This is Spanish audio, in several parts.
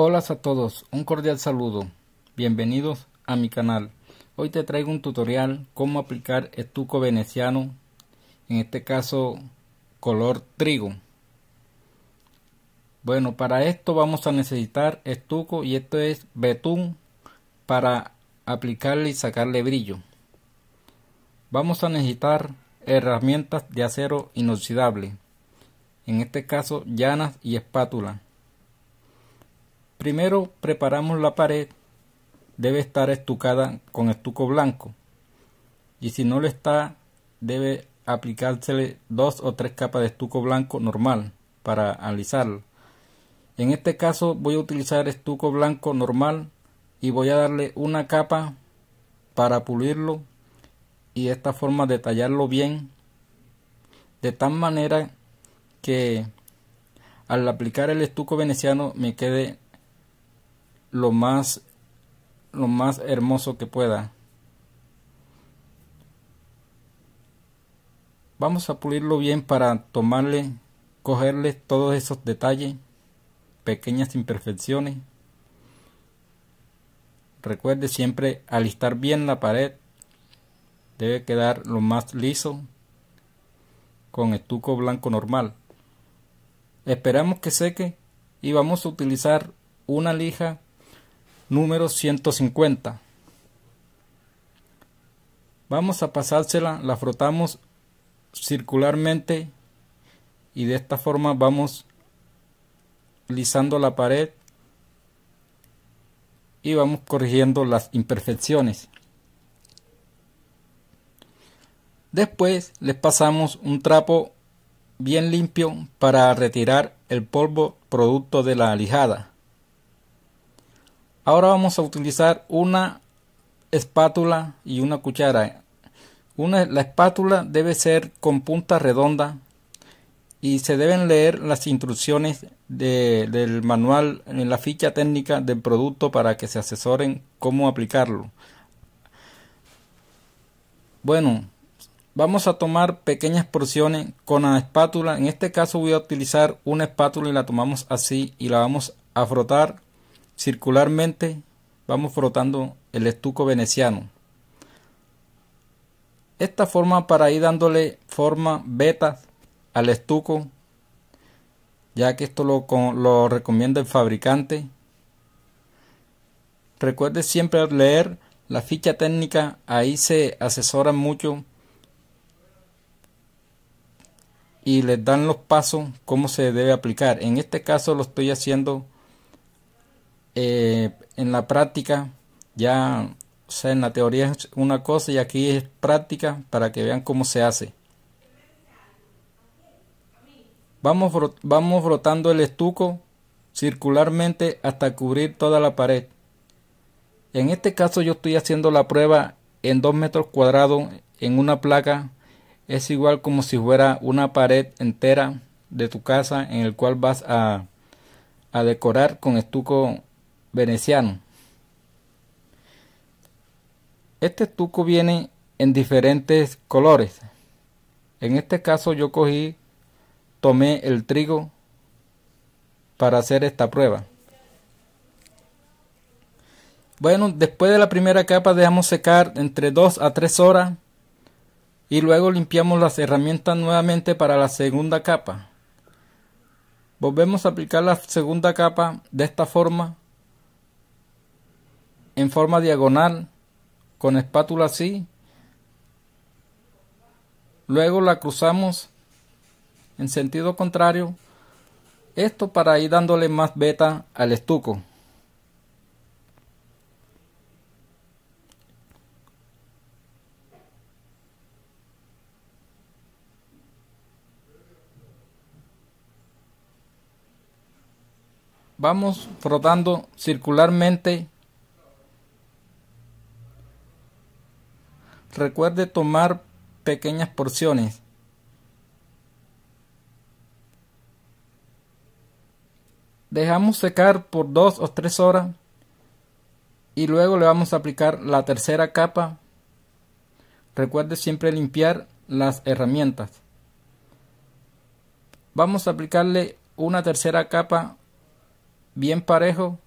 Hola a todos, un cordial saludo. Bienvenidos a mi canal. Hoy te traigo un tutorial cómo aplicar estuco veneciano, en este caso color trigo. Bueno, para esto vamos a necesitar estuco y esto es betún para aplicarle y sacarle brillo. Vamos a necesitar herramientas de acero inoxidable, en este caso llanas y espátula Primero preparamos la pared, debe estar estucada con estuco blanco y si no lo está debe aplicársele dos o tres capas de estuco blanco normal para alisarlo. En este caso voy a utilizar estuco blanco normal y voy a darle una capa para pulirlo y de esta forma detallarlo bien de tal manera que al aplicar el estuco veneciano me quede lo más lo más hermoso que pueda. Vamos a pulirlo bien para tomarle, cogerle todos esos detalles, pequeñas imperfecciones. Recuerde siempre alistar bien la pared. Debe quedar lo más liso con estuco blanco normal. Esperamos que seque y vamos a utilizar una lija número 150. Vamos a pasársela, la frotamos circularmente y de esta forma vamos lisando la pared y vamos corrigiendo las imperfecciones. Después les pasamos un trapo bien limpio para retirar el polvo producto de la lijada. Ahora vamos a utilizar una espátula y una cuchara. Una, la espátula debe ser con punta redonda y se deben leer las instrucciones del manual en la ficha técnica del producto para que se asesoren cómo aplicarlo. Bueno, vamos a tomar pequeñas porciones con la espátula. En este caso voy a utilizar una espátula y la tomamos así y la vamos a frotar Circularmente vamos frotando el estuco veneciano. Esta forma para ir dándole forma beta al estuco, ya que esto lo, recomienda el fabricante. Recuerde siempre leer la ficha técnica, ahí se asesora mucho y les dan los pasos cómo se debe aplicar. En este caso lo estoy haciendo eh, en la práctica, ya, en la teoría es una cosa y aquí es práctica para que vean cómo se hace. Vamos, vamos frotando el estuco circularmente hasta cubrir toda la pared. En este caso yo estoy haciendo la prueba en 2 metros cuadrados en una placa. Es igual como si fuera una pared entera de tu casa en el cual vas a, a decorar con estuco veneciano. Este estuco viene en diferentes colores. En este caso yo cogí, tomé el trigo para hacer esta prueba. Bueno, después de la primera capa dejamos secar entre 2 a 3 horas y luego limpiamos las herramientas nuevamente para la segunda capa. Volvemos a aplicar la segunda capa de esta forma en forma diagonal con espátula así. Luego la cruzamos en sentido contrario. Esto para ir dándole más beta al estuco. Vamos frotando circularmente Recuerde tomar pequeñas porciones. Dejamos secar por dos o tres horas y luego le vamos a aplicar la tercera capa. Recuerde siempre limpiar las herramientas. Vamos a aplicarle una tercera capa bien parejo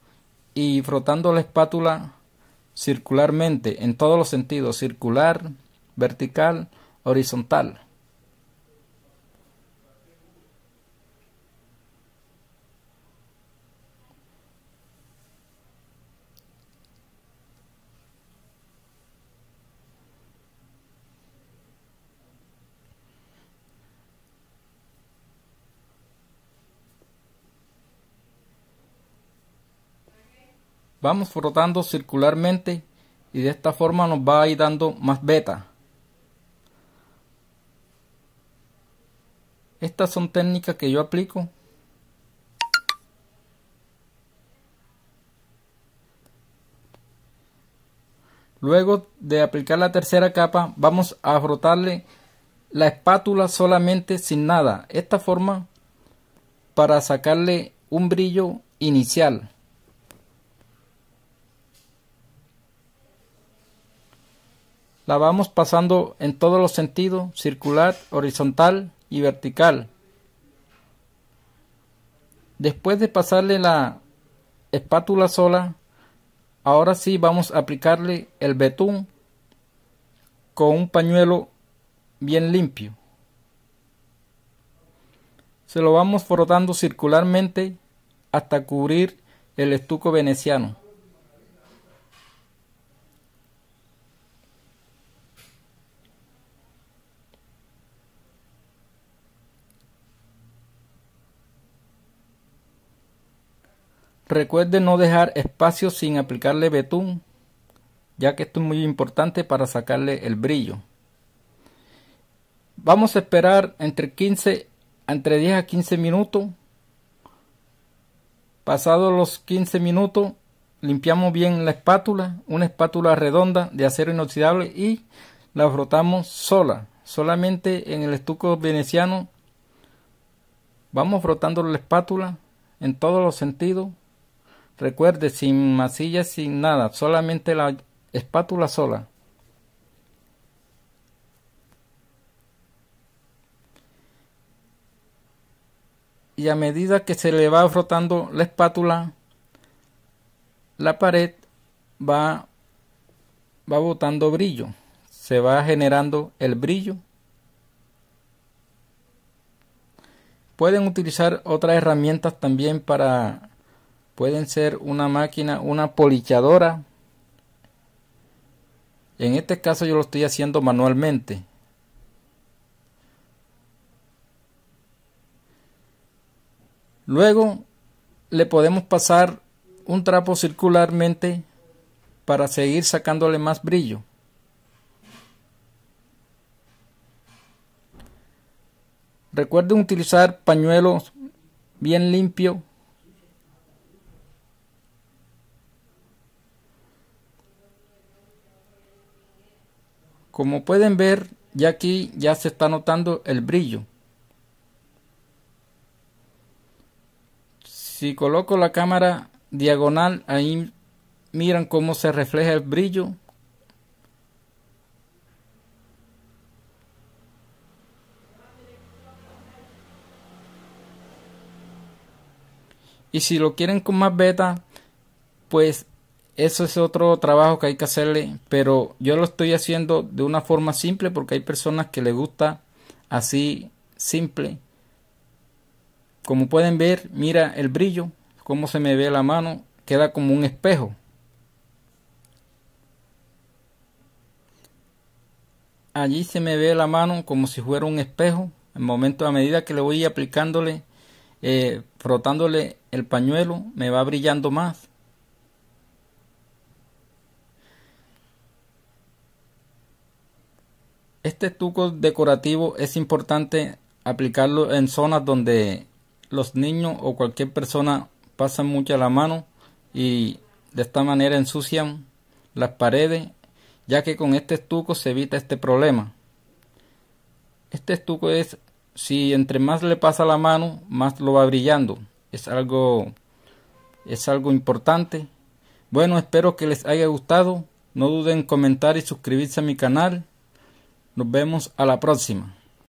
y frotando la espátula circularmente, en todos los sentidos, circular, vertical, horizontal. vamos frotando circularmente y de esta forma nos va a ir dando más beta. Estas son técnicas que yo aplico. Luego de aplicar la tercera capa, vamos a frotarle la espátula solamente sin nada. Esta forma para sacarle un brillo inicial. La vamos pasando en todos los sentidos, circular, horizontal y vertical. Después de pasarle la espátula sola, ahora sí vamos a aplicarle el betún con un pañuelo bien limpio. Se lo vamos frotando circularmente hasta cubrir el estuco veneciano. Recuerde no dejar espacio sin aplicarle betún, ya que esto es muy importante para sacarle el brillo. Vamos a esperar entre 15 entre 10 a 15 minutos. Pasados los 15 minutos, limpiamos bien la espátula, una espátula redonda de acero inoxidable y la frotamos sola, solamente en el estuco veneciano. Vamos frotando la espátula en todos los sentidos Recuerde, sin masilla, sin nada, solamente la espátula sola. Y a medida que se le va frotando la espátula, la pared va, va botando brillo. Se va generando el brillo. Pueden utilizar otras herramientas también para pueden ser una máquina, una polichadora. En este caso yo lo estoy haciendo manualmente. Luego le podemos pasar un trapo circularmente para seguir sacándole más brillo. Recuerden utilizar pañuelos bien limpios. Como pueden ver, ya aquí ya se está notando el brillo. Si coloco la cámara diagonal, ahí miran cómo se refleja el brillo. Y si lo quieren con más beta, pues eso es otro trabajo que hay que hacerle, pero yo lo estoy haciendo de una forma simple porque hay personas que les gusta así simple. Como pueden ver, mira el brillo, cómo se me ve la mano, queda como un espejo. Allí se me ve la mano como si fuera un espejo. En momento, a medida que le voy aplicándole, eh, frotándole el pañuelo, me va brillando más. este estuco decorativo es importante aplicarlo en zonas donde los niños o cualquier persona pasan mucho la mano y de esta manera ensucian las paredes ya que con este estuco se evita este problema. Este estuco es si entre más le pasa la mano más lo va brillando. Es algo es algo importante. Bueno, espero que les haya gustado. No duden en comentar y suscribirse a mi canal. Nos vemos a la próxima.